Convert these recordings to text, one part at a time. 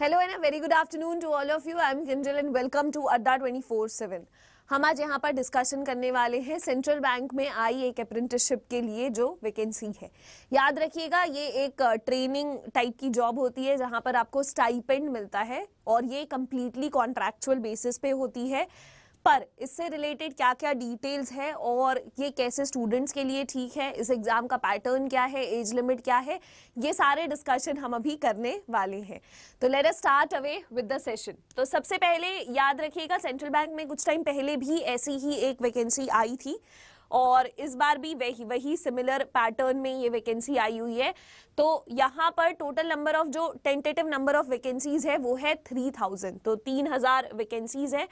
Hello and very good afternoon to all of you I am Kinjal and welcome to Adda four seven हम आज यहाँ पर discussion करने वाले हैं सेंट्रल बैंक में आई एक अप्रेंटिसशिप के लिए जो वैकेंसी है याद रखिएगा ये एक ट्रेनिंग टाइप की जॉब होती है जहाँ पर आपको स्टाइपेंड मिलता है और ये कम्प्लीटली कॉन्ट्रैक्चुअल बेसिस पे होती है पर इससे रिलेटेड क्या क्या डिटेल्स है और ये कैसे स्टूडेंट्स के लिए ठीक है इस एग्ज़ाम का पैटर्न क्या है एज लिमिट क्या है ये सारे डिस्कशन हम अभी करने वाले हैं तो let us start away with the session तो सबसे पहले याद रखिएगा सेंट्रल बैंक में कुछ टाइम पहले भी ऐसी ही एक वैकेंसी आई थी और इस बार भी वही वही सिमिलर पैटर्न में ये वैकेंसी आई हुई है तो यहाँ पर टोटल नंबर ऑफ जो टेंटेटिव नंबर ऑफ वैकेंसीज है वो है थ्री थाउजेंड तो तीन हज़ार वैकेंसीज है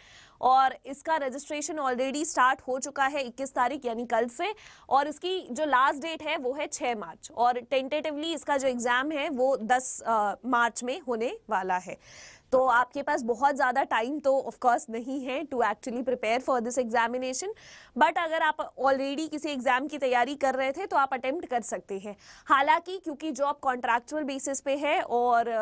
और इसका रजिस्ट्रेशन ऑलरेडी स्टार्ट हो चुका है इक्कीस तारीख यानी कल से और इसकी जो लास्ट डेट है वो है छः मार्च और टेंटेटिवली इसका जो एग्ज़ाम है वो दस आ, मार्च में होने वाला है तो आपके पास बहुत ज़्यादा टाइम तो ऑफकोर्स नहीं है to actually prepare for this examination but अगर आप ऑलरेडी किसी एग्ज़ाम की तैयारी कर रहे थे तो आप अटेम्प्ट कर सकते हैं हालांकि क्योंकि जॉब कॉन्ट्रैक्चुअल बेसिस पे है और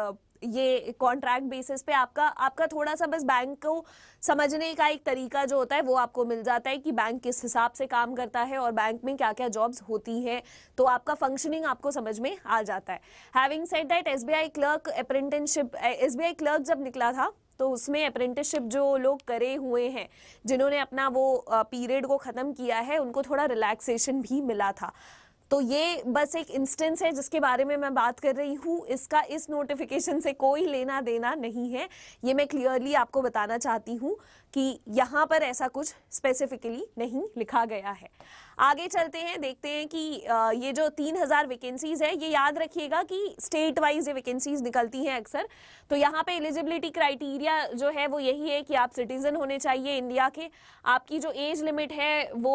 ये कॉन्ट्रैक्ट बेसिस पे आपका आपका थोड़ा सा बस बैंक को समझने का एक तरीका जो होता है वो आपको मिल जाता है कि बैंक किस हिसाब से काम करता है और बैंक में क्या क्या जॉब्स होती हैं तो आपका फंक्शनिंग आपको समझ में आ जाता है having set that S clerk apprenticeship S clerk जब निकला था तो उसमें अप्रेंटिसशिप जो लोग करे हुए हैं जिन्होंने अपना वो पीरियड को ख़त्म किया है उनको थोड़ा रिलैक्सेशन भी मिला था तो ये बस एक इंस्टेंस है जिसके बारे में मैं बात कर रही हूँ इसका इस नोटिफिकेशन से कोई लेना देना नहीं है ये मैं क्लियरली आपको बताना चाहती हूँ कि यहाँ पर ऐसा कुछ स्पेसिफिकली नहीं लिखा गया है आगे चलते हैं देखते हैं कि ये जो तीन हज़ार वैकेंसीज़ है ये याद रखिएगा कि स्टेट वाइज ये वैकेंसीज़ निकलती हैं अक्सर तो यहाँ पे एलिजिबिलिटी क्राइटेरिया जो है वो यही है कि आप सिटीज़न होने चाहिए इंडिया के आपकी जो एज लिमिट है वो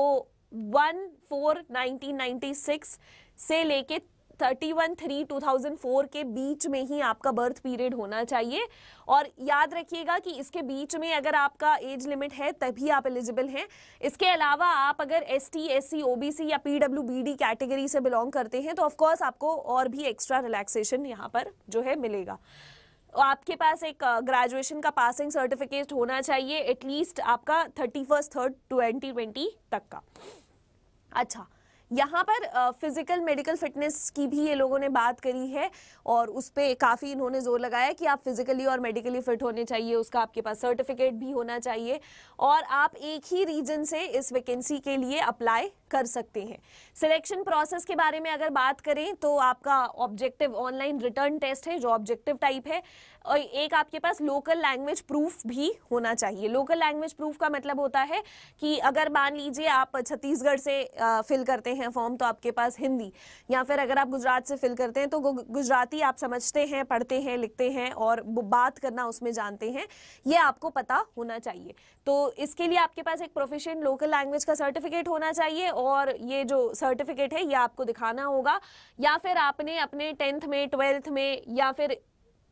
one four nineteen ninety six से लेके thirty one three two thousand four के बीच में ही आपका बर्थ पीरियड होना चाहिए और याद रखिएगा कि इसके बीच में अगर आपका एज लिमिट है तभी आप एलिजिबल हैं इसके अलावा आप अगर S T S C O B C या P W B D category से बिलोंग करते हैं तो ऑफकोर्स आपको और भी एक्स्ट्रा रिलैक्सेशन यहाँ पर जो है मिलेगा आपके पास एक ग्रेजुएशन का पासिंग सर्टिफिकेट होना चाहिए एटलीस्ट आपका थर्टी फर्स्ट थर्ड ट्वेंटी तक का अच्छा यहाँ पर फिजिकल मेडिकल फिटनेस की भी ये लोगों ने बात करी है और उस पर काफ़ी इन्होंने जोर लगाया कि आप फिजिकली और मेडिकली फिट होने चाहिए उसका आपके पास सर्टिफिकेट भी होना चाहिए और आप एक ही रीजन से इस वैकेंसी के लिए अप्लाई कर सकते हैं सिलेक्शन प्रोसेस के बारे में अगर बात करें तो आपका ऑब्जेक्टिव ऑनलाइन रिटर्न टेस्ट है जो ऑब्जेक्टिव टाइप है और एक आपके पास लोकल लैंग्वेज प्रूफ भी होना चाहिए लोकल लैंग्वेज प्रूफ का मतलब होता है कि अगर मान लीजिए आप छत्तीसगढ़ से फिल करते हैं फॉर्म तो आपके पास हिंदी या फिर अगर आप गुजरात से फिल करते हैं तो गुजराती आप समझते हैं पढ़ते हैं लिखते हैं और बात करना उसमें जानते हैं ये आपको पता होना चाहिए तो इसके लिए आपके पास एक प्रोफेशन लोकल लैंग्वेज का सर्टिफिकेट होना चाहिए और ये जो सर्टिफिकेट है ये आपको दिखाना होगा या फिर आपने अपने टेंथ में ट्वेल्थ में या फिर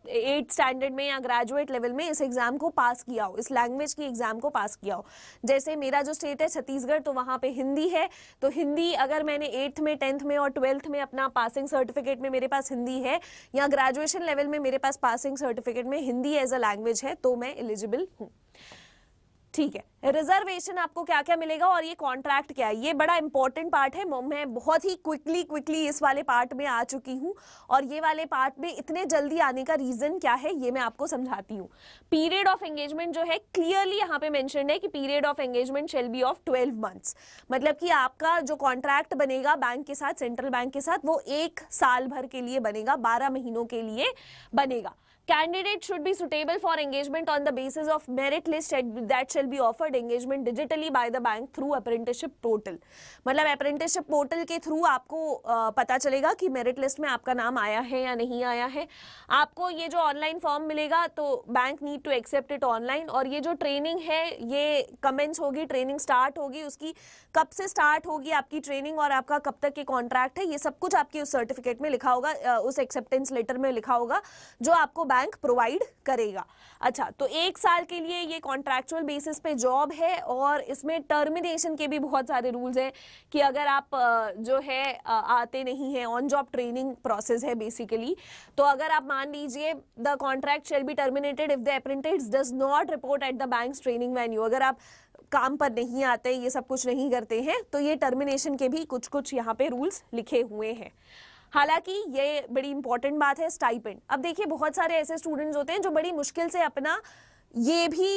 एट स्टैंडर्ड में या ग्रेजुएट लेवल में इस एग्ज़ाम को पास किया हो इस लैंग्वेज की एग्ज़ाम को पास किया हो जैसे मेरा जो स्टेट है छत्तीसगढ़ तो वहाँ पे हिंदी है तो हिंदी अगर मैंने एट्थ में टेंथ में और ट्वेल्थ में अपना पासिंग सर्टिफिकेट में मेरे पास हिंदी है या ग्रेजुएशन लेवल में मेरे पास पासिंग सर्टिफिकेट में हिंदी एज अ लैंग्वेज है तो मैं एलिजिबल हूँ ठीक है रिजर्वेशन आपको क्या क्या मिलेगा और ये कॉन्ट्रैक्ट क्या है ये बड़ा इंपॉर्टेंट पार्ट है मैं बहुत ही क्विकली क्विकली इस वाले पार्ट में आ चुकी हूँ और ये वाले पार्ट में इतने जल्दी आने का रीजन क्या है ये मैं आपको समझाती हूँ पीरियड ऑफ एंगेजमेंट जो है क्लियरली यहाँ पे मैंशन है कि period of engagement shall be of twelve months मतलब कि आपका जो कॉन्ट्रैक्ट बनेगा बैंक के साथ सेंट्रल बैंक के साथ वो एक साल भर के लिए बनेगा बारह महीनों के लिए बनेगा candidate should be suitable for engagement on the basis of merit list that shall be offered engagement digitally by the bank through apprenticeship portal मतलब अप्रेंटिसशिप पोर्टल के थ्रू आपको पता चलेगा कि मेरिट लिस्ट में आपका नाम आया है या नहीं आया है आपको ये जो ऑनलाइन फॉर्म मिलेगा तो bank need to accept it online और ये जो ट्रेनिंग है ये कमेंस होगी ट्रेनिंग स्टार्ट होगी उसकी कब से स्टार्ट होगी आपकी ट्रेनिंग और आपका कब तक के कॉन्ट्रैक्ट है ये सब कुछ आपकी उस सर्टिफिकेट में लिखा होगा उस एक्सेप्टेंस लेटर में लिखा होगा जो आपको बैंक प्रोवाइड करेगा अच्छा तो एक साल के लिए ये कॉन्ट्रैक्चुअल बेसिस पे जॉब है और इसमें टर्मिनेशन के भी बहुत सारे रूल्स हैं कि अगर आप जो है आते नहीं हैं ऑन जॉब ट्रेनिंग प्रोसेस है बेसिकली तो अगर आप मान लीजिए the contract shall be terminated if the apprentice does not report at the bank training venue अगर आप काम पर नहीं आते ये सब कुछ नहीं करते हैं तो ये टर्मिनेशन के भी कुछ कुछ यहाँ पे रूल्स लिखे हुए हैं हालांकि ये बड़ी इंपॉर्टेंट बात है स्टाइपेंड अब देखिए बहुत सारे ऐसे स्टूडेंट्स होते हैं जो बड़ी मुश्किल से अपना ये भी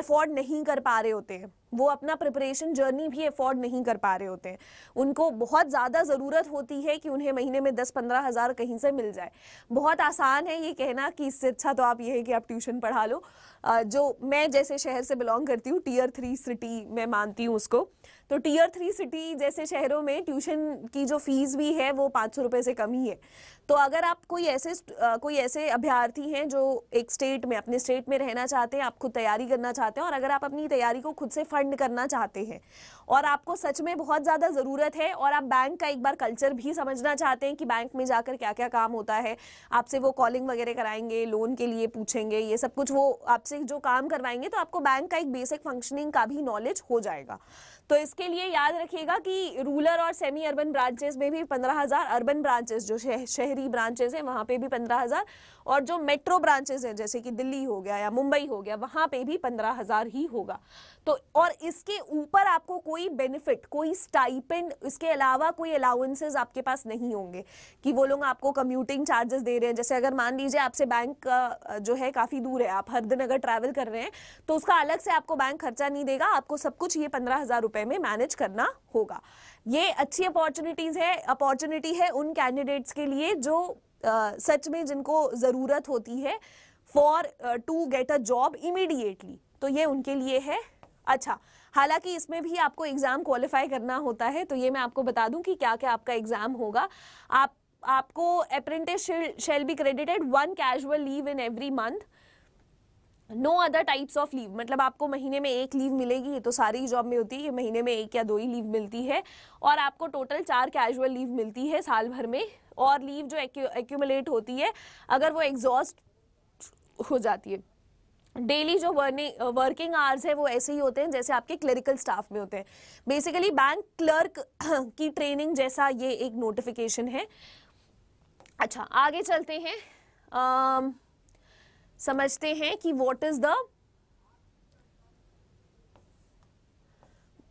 अफोर्ड नहीं कर पा रहे होते हैं वो अपना प्रिपरेशन जर्नी भी अफोर्ड नहीं कर पा रहे होते हैं उनको बहुत ज़्यादा ज़रूरत होती है कि उन्हें महीने में दस पंद्रह हज़ार कहीं से मिल जाए बहुत आसान है ये कहना कि इससे अच्छा तो आप ये है कि आप ट्यूशन पढ़ा लो जो मैं जैसे शहर से बिलोंग करती हूँ टीयर थ्री सिटी मैं मानती हूँ उसको तो टीयर थ्री सिटी जैसे शहरों में ट्यूशन की जो फ़ीस भी है वो पाँच सौ रुपये से कम ही है तो अगर आप कोई ऐसे कोई ऐसे अभ्यर्थी हैं जो एक स्टेट में अपने स्टेट में रहना चाहते हैं आप खुद तैयारी करना चाहते हैं और अगर आप अपनी तैयारी को खुद से फंड फंड करना चाहते हैं और आपको सच में बहुत ज़्यादा ज़रूरत है और आप बैंक का एक बार कल्चर भी समझना चाहते हैं कि बैंक में जाकर क्या क्या काम होता है आपसे वो कॉलिंग वगैरह कराएंगे लोन के लिए पूछेंगे ये सब कुछ वो आपसे जो काम करवाएंगे तो आपको बैंक का एक बेसिक फंक्शनिंग का भी नॉलेज हो जाएगा तो इसके लिए याद रखिएगा कि रूरल और सेमी अर्बन ब्रांचेस में भी पंद्रह हज़ार अर्बन ब्रांचेस जो शहरी ब्रांचेस हैं वहाँ पे भी पंद्रह हज़ार और जो मेट्रो ब्रांचेस हैं जैसे कि दिल्ली हो गया या मुंबई हो गया वहाँ पे भी पंद्रह हज़ार ही होगा तो और इसके ऊपर आपको कोई बेनिफिट कोई स्टाइपेंड इसके अलावा कोई अलाउंसेज आपके पास नहीं होंगे कि वो लोग आपको कम्यूटिंग चार्जेस दे रहे हैं जैसे अगर मान लीजिए आपसे बैंक जो है काफ़ी दूर है आप हर दिन अगर ट्रैवल कर रहे हैं तो उसका अलग से आपको बैंक खर्चा नहीं देगा आपको सब कुछ ये पंद्रह हज़ार रुपये में मैनेज करना होगा ये अच्छी अपॉर्चुनिटीज़ है अपॉर्चुनिटी है उन कैंडिडेट्स के लिए जो आ, सच में जिनको ज़रूरत होती है for to get a job immediately तो ये उनके लिए है अच्छा हालांकि इसमें भी आपको एग्ज़ाम क्वालिफाई करना होता है तो ये मैं आपको बता दूं कि क्या क्या आपका एग्ज़ाम होगा आप आपको apprentice shall be credited one casual leave in every month no other types of leave मतलब आपको महीने में एक लीव मिलेगी ये तो सारी जॉब में होती है ये महीने में एक या दो ही लीव मिलती है और आपको टोटल चार कैजुअल लीव मिलती है साल भर में और लीव जो एक्यूमुलेट होती है अगर वो एग्जॉस्ट हो जाती है डेली जो वर्निंग वर्किंग आवर्स है वो ऐसे ही होते हैं जैसे आपके क्लरिकल स्टाफ में होते हैं बेसिकली बैंक क्लर्क की ट्रेनिंग जैसा ये एक नोटिफिकेशन है अच्छा आगे चलते हैं आ, समझते हैं कि what is the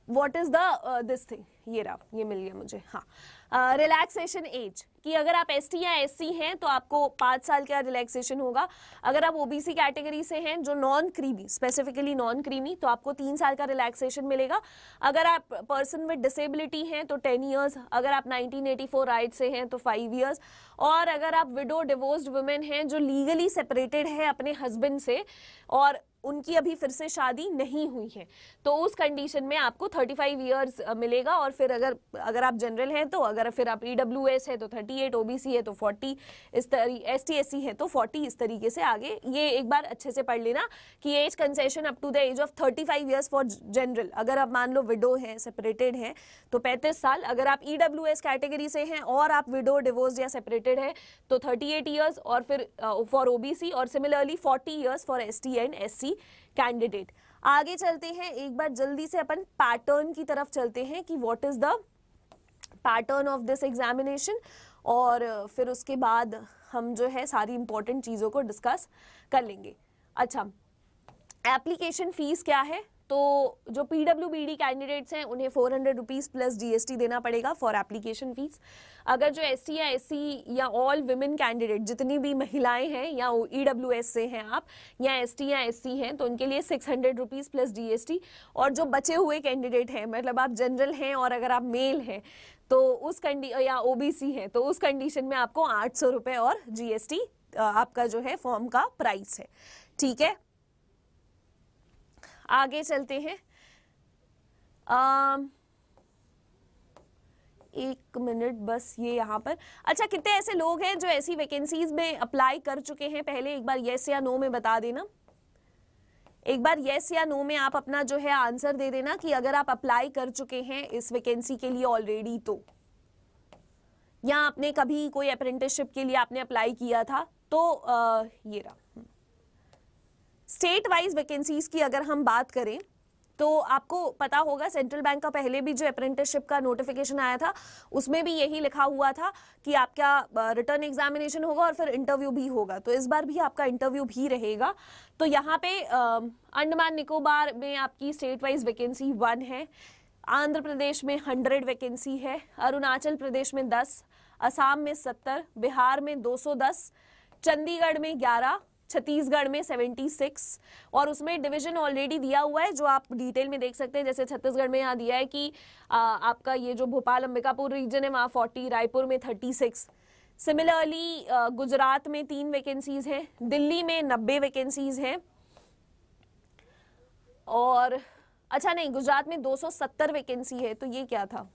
what is the this thing ये रहा ये मिल गया मुझे हाँ रिलैक्सेशन एज कि अगर आप एस या एस हैं तो आपको पाँच साल का रिलैक्सेशन होगा अगर आप ओबीसी कैटेगरी से हैं जो non creamy specifically non creamy तो आपको तीन साल का रिलैक्सेशन मिलेगा अगर आप पर्सन विद डिसेबिलिटी हैं तो टेन ईयर्स अगर आप 1984 राइट से हैं तो फाइव ईयर्स और अगर आप विडो डिवोर्स वुमेन हैं जो लीगली सेपरेटेड है अपने हस्बैंड से और उनकी अभी फिर से शादी नहीं हुई है तो उस कंडीशन में आपको 35 फाइव ईयर्स मिलेगा और फिर अगर अगर आप जनरल हैं तो अगर फिर आप ई डब्ल्यू एस है तो 38 ओबीसी है तो 40 इस तरी एस टी है तो 40 इस तरीके से आगे ये एक बार अच्छे से पढ़ लेना कि age concession up to the age of 35 five years for general अगर आप मान लो विडो हैं सेपरेटेड हैं तो पैंतीस साल अगर आप ई डब्ल्यू एस कैटेगरी से हैं और आप विडो डिवोर्स या सेपरेटेड हैं तो थर्टी एट ईयर्स और फिर फॉर ओ और similarly forty years for S and S T candidate आगे चलते हैं एक बार जल्दी से अपन पैटर्न की तरफ चलते हैं कि what is the pattern of this examination और फिर उसके बाद हम जो है सारी इंपॉर्टेंट चीज़ों को डिस्कस कर लेंगे अच्छा एप्लीकेशन फ़ीस क्या है तो जो P W B D candidates हैं उन्हें four hundred rupees plus G S T देना पड़ेगा फॉर एप्लीकेशन फ़ीस अगर जो एस टी या एस सी या ऑल वुमेन कैंडिडेट जितनी भी महिलाएं हैं या ई डब्ल्यू एस से हैं आप या एस टी या एस सी हैं तो उनके लिए six hundred rupees plus G S T और जो बचे हुए कैंडिडेट हैं मतलब आप जनरल हैं और अगर आप मेल हैं तो उस कंडी या ओ बी सी हैं तो उस कंडीशन में आपको आठ सौ रुपये और जी एस टी आपका जो है फॉर्म का प्राइस है ठीक है आगे चलते हैं एक मिनट बस ये यहाँ पर अच्छा कितने ऐसे लोग हैं जो ऐसी वैकेंसीज में अप्लाई कर चुके हैं पहले एक बार येस या नो में बता देना एक बार येस या नो में आप अपना जो है आंसर दे देना कि अगर आप अप्लाई कर चुके हैं इस वैकेंसी के लिए ऑलरेडी तो या आपने कभी कोई अप्रेंटिसशिप के लिए आपने अप्लाई किया था तो आ, ये रहा स्टेट वाइज वैकेंसीज की अगर हम बात करें तो आपको पता होगा सेंट्रल बैंक का पहले भी जो अप्रेंटिसशिप का नोटिफिकेशन आया था उसमें भी यही लिखा हुआ था कि आपका रिटर्न एग्जामिनेशन होगा और फिर इंटरव्यू भी होगा तो इस बार भी आपका इंटरव्यू भी रहेगा तो यहाँ पे अंडमान निकोबार में आपकी स्टेट वाइज वैकेंसी वन है आंध्र प्रदेश में हंड्रेड वैकेंसी है अरुणाचल प्रदेश में दस असम में सत्तर बिहार में दो सौ दस चंडीगढ़ में ग्यारह छत्तीसगढ़ में 76 और उसमें डिवीजन ऑलरेडी दिया हुआ है जो आप डिटेल में देख सकते हैं जैसे छत्तीसगढ़ में यहाँ दिया है कि आ, आपका ये जो भोपाल अंबिकापुर रीजन है वहाँ 40 रायपुर में 36 सिमिलरली गुजरात में तीन वैकेंसीज हैं दिल्ली में नब्बे वैकेंसीज हैं और अच्छा नहीं गुजरात में 270 वैकेंसी है तो ये क्या था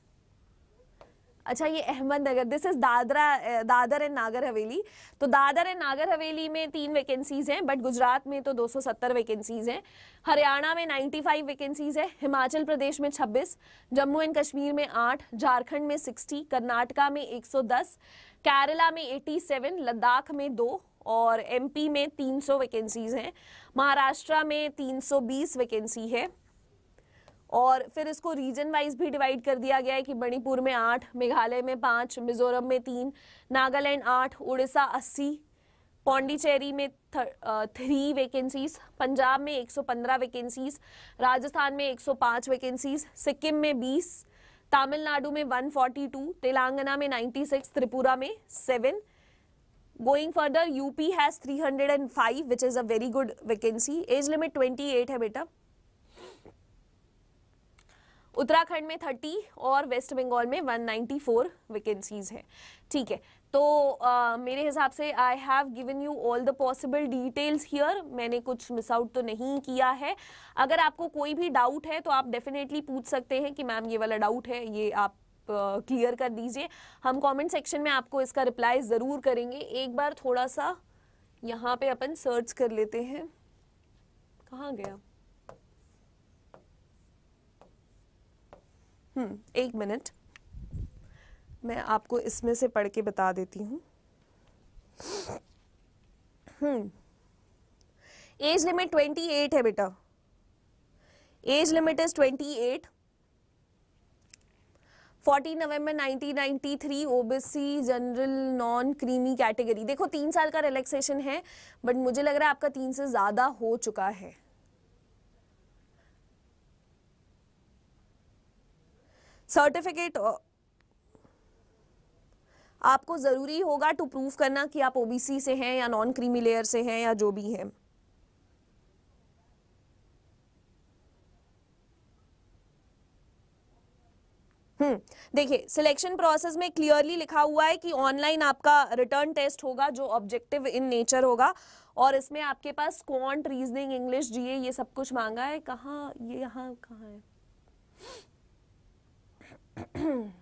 अच्छा ये Ahmednagar this is Dadra Dadar and Nagar Haveli तो दादर एंड नागर हवेली में तीन वैकेंसीज हैं बट गुजरात में तो 270 वैकेंसीज हैं हरियाणा में 95 वैकेंसीज है हिमाचल प्रदेश में 26 जम्मू एंड कश्मीर में 8 झारखंड में 60 कर्नाटका में 110 केरला में 87 लद्दाख में दो और एम में तीन वैकेंसीज हैं महाराष्ट्र में तीन वैकेंसी है और फिर इसको रीजन वाइज भी डिवाइड कर दिया गया है कि मणिपुर में आठ मेघालय में पाँच मिजोरम में तीन नागालैंड आठ उड़ीसा अस्सी पौंडीचेरी में थ्री वैकेंसीज पंजाब में 115 वैकेंसीज राजस्थान में 105 वैकेंसीज सिक्किम में 20 तमिलनाडु में 142 तेलंगाना में 96 त्रिपुरा में 7 going further UP has 305 which is a very good vacancy age limit 28 है बेटा उत्तराखंड में 30 और वेस्ट बंगाल में 194 वैकेंसीज हैं ठीक है तो uh, मेरे हिसाब से I have given you all the possible details here मैंने कुछ मिस आउट तो नहीं किया है अगर आपको कोई भी डाउट है तो आप डेफिनेटली पूछ सकते हैं कि मैम ये वाला डाउट है ये आप क्लियर uh, कर दीजिए हम कमेंट सेक्शन में आपको इसका रिप्लाई ज़रूर करेंगे एक बार थोड़ा सा यहाँ पे अपन सर्च कर लेते हैं कहाँ गया हम्म, एक मिनट मैं आपको इसमें से पढ़ के बता देती हूँ एज लिमिट ट्वेंटी एट है बेटा age limit is twenty eight fourteen November 1993 OBC general non creamy category देखो तीन साल का रिलैक्सेशन है बट मुझे लग रहा है आपका तीन से ज़्यादा हो चुका है सर्टिफिकेट आपको ज़रूरी होगा टू प्रूव करना कि आप ओबीसी से हैं या नॉन क्रीमी लेयर से हैं या जो भी हैं हम्म देखिए सिलेक्शन प्रोसेस में क्लियरली लिखा हुआ है कि ऑनलाइन आपका रिटर्न टेस्ट होगा जो ऑब्जेक्टिव इन नेचर होगा और इसमें आपके पास क्वांट रीजनिंग इंग्लिश जीए ये सब कुछ मांगा है कहाँ ये यहाँ कहाँ है हम्म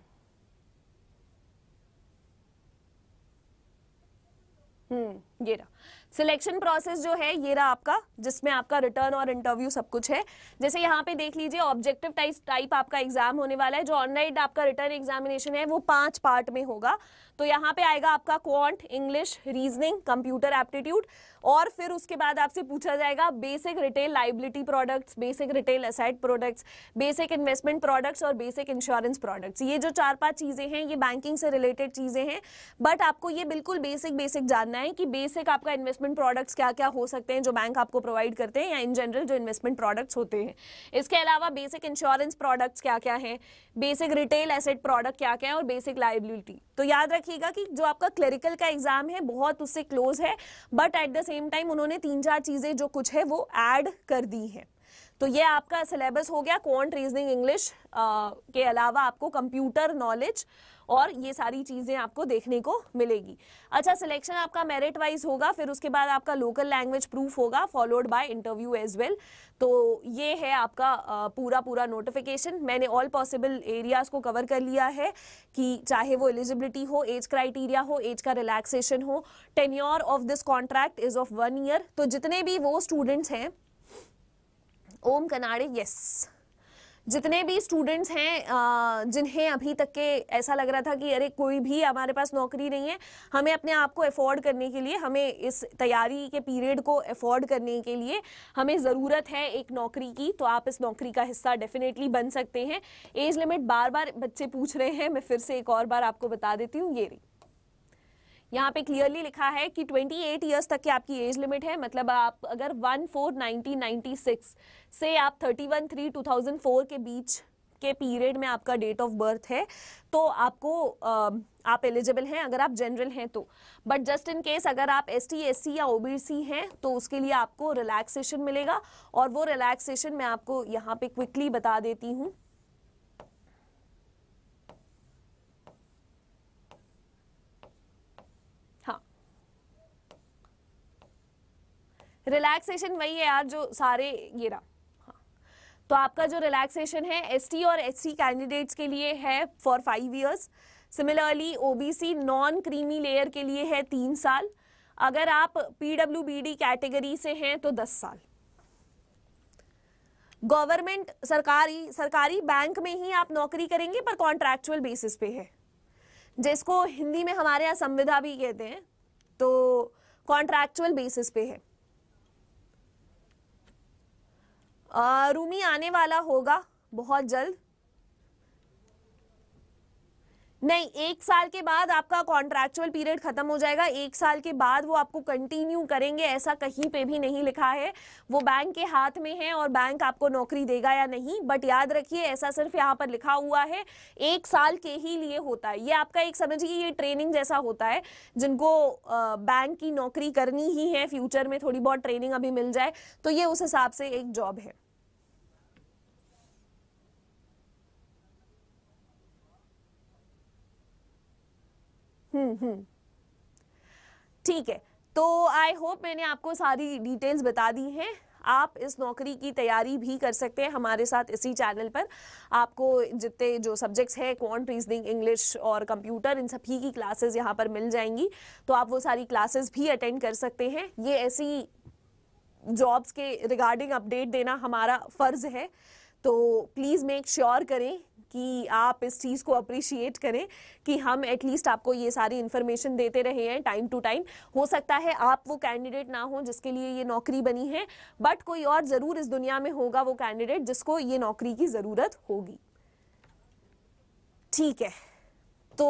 ये रहा सिलेक्शन प्रोसेस जो है ये रहा आपका जिसमें आपका रिटर्न और इंटरव्यू सब कुछ है जैसे यहाँ पे देख लीजिए ऑब्जेक्टिव टाइप टाइप आपका एग्जाम होने वाला है जो ऑनलाइन आपका रिटर्न एग्जामिनेशन है वो पांच पार्ट में होगा तो यहाँ पे आएगा आपका quant English reasoning computer aptitude और फिर उसके बाद आपसे पूछा जाएगा basic retail liability products basic retail asset products basic investment products और बेसिक इंश्योरेंस प्रोडक्ट्स ये जो चार पांच चीज़ें हैं ये बैंकिंग से रिलेटेड चीज़ें हैं बट आपको ये बिल्कुल बेसिक बेसिक जानना है कि बेसिक आपका इन्वेस्टमेंट इन्वेस्टमेंट प्रोडक्ट्स क्या क्या हो सकते हैं जो बैंक आपको प्रोवाइड करते हैं या इन जनरल जो इन्वेस्टमेंट प्रोडक्ट्स होते हैं इसके अलावा बेसिक इंश्योरेंस प्रोडक्ट्स क्या क्या हैं बेसिक रिटेल एसेट प्रोडक्ट क्या क्या है और बेसिक लाइबिलिटी तो याद रखिएगा कि जो आपका क्लरिकल का एग्जाम है बहुत उससे क्लोज है but at the same time उन्होंने तीन चार चीज़ें जो कुछ है वो ऐड कर दी हैं तो ये आपका सिलेबस हो गया कॉन्ट रीजनिंग इंग्लिश के अलावा आपको कंप्यूटर नॉलेज और ये सारी चीज़ें आपको देखने को मिलेगी अच्छा सिलेक्शन आपका मेरिट वाइज होगा फिर उसके बाद आपका लोकल लैंग्वेज प्रूफ होगा followed by interview as well तो ये है आपका पूरा पूरा नोटिफिकेशन मैंने ऑल पॉसिबल एरियाज़ को कवर कर लिया है कि चाहे वो एलिजिबिलिटी हो एज क्राइटेरिया हो एज का रिलैक्सेशन हो tenure of this contract is of one year तो जितने भी वो स्टूडेंट्स हैं ओम कनाड़े यस जितने भी स्टूडेंट्स हैं जिन्हें अभी तक के ऐसा लग रहा था कि अरे कोई भी हमारे पास नौकरी नहीं है हमें अपने आप को अफोर्ड करने के लिए हमें इस तैयारी के पीरियड को अफोर्ड करने के लिए हमें ज़रूरत है एक नौकरी की तो आप इस नौकरी का हिस्सा डेफिनेटली बन सकते हैं एज लिमिट बार बार बच्चे पूछ रहे हैं मैं फिर से एक और बार आपको बता देती हूँ ये रही यहाँ पे क्लियरली लिखा है कि 28 ईयर्स तक की आपकी एज लिमिट है मतलब आप अगर वन फोर सिक्स से आप 31 थ्री फोर के बीच के पीरियड में आपका डेट ऑफ बर्थ है तो आपको आप एलिजिबल हैं अगर आप जनरल हैं तो बट जस्ट इन केस अगर आप एस टी या ओ हैं तो उसके लिए आपको रिलैक्सेशन मिलेगा और वो रिलैक्सेशन मैं आपको यहाँ पे क्विकली बता देती हूँ रिलैक्सेशन वही है यार जो सारे ये रहा हाँ। तो आपका जो रिलैक्सेशन है एसटी और एससी कैंडिडेट्स के लिए है for five years similarly OBC non creamy layer के लिए है तीन साल अगर आप पीडब्ल्यूबीडी कैटेगरी से हैं तो दस साल गवर्नमेंट सरकारी सरकारी बैंक में ही आप नौकरी करेंगे पर कॉन्ट्रैक्चुअल बेसिस पे है जिसको हिंदी में हमारे यहाँ संविधा भी कहते हैं तो कॉन्ट्रैक्चुअल बेसिस पे है रूमी आने वाला होगा बहुत जल्द नहीं एक साल के बाद आपका कॉन्ट्रेक्चुअल पीरियड खत्म हो जाएगा एक साल के बाद वो आपको कंटिन्यू करेंगे ऐसा कहीं पे भी नहीं लिखा है वो बैंक के हाथ में है और बैंक आपको नौकरी देगा या नहीं बट याद रखिए ऐसा सिर्फ यहाँ पर लिखा हुआ है एक साल के ही लिए होता है ये आपका एक समझिए ये ट्रेनिंग जैसा होता है जिनको बैंक की नौकरी करनी ही है फ्यूचर में थोड़ी बहुत ट्रेनिंग अभी मिल जाए तो ये उस हिसाब से एक जॉब है हम्म, हम्म। ठीक है तो आई होप मैंने आपको सारी डिटेल्स बता दी हैं आप इस नौकरी की तैयारी भी कर सकते हैं हमारे साथ इसी चैनल पर आपको जितने जो सब्जेक्ट्स हैं क्वांट रीजनिंग इंग्लिश और कंप्यूटर इन सभी की क्लासेस यहाँ पर मिल जाएंगी तो आप वो सारी क्लासेस भी अटेंड कर सकते हैं ये ऐसी जॉब्स के रिगार्डिंग अपडेट देना हमारा फ़र्ज़ है तो प्लीज़ मेक श्योर करें कि आप इस चीज़ को अप्रिशिएट करें कि हम एटलीस्ट आपको ये सारी इन्फॉर्मेशन देते रहे हैं टाइम टू टाइम हो सकता है आप वो कैंडिडेट ना हो जिसके लिए ये नौकरी बनी है बट कोई और ज़रूर इस दुनिया में होगा वो कैंडिडेट जिसको ये नौकरी की ज़रूरत होगी ठीक है तो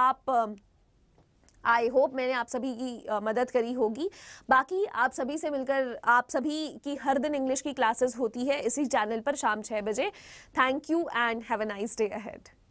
आप आई होप मैंने आप सभी की मदद करी होगी बाकी आप सभी से मिलकर आप सभी की हर दिन इंग्लिश की क्लासेस होती है इसी चैनल पर शाम छः बजे thank you and have a nice day ahead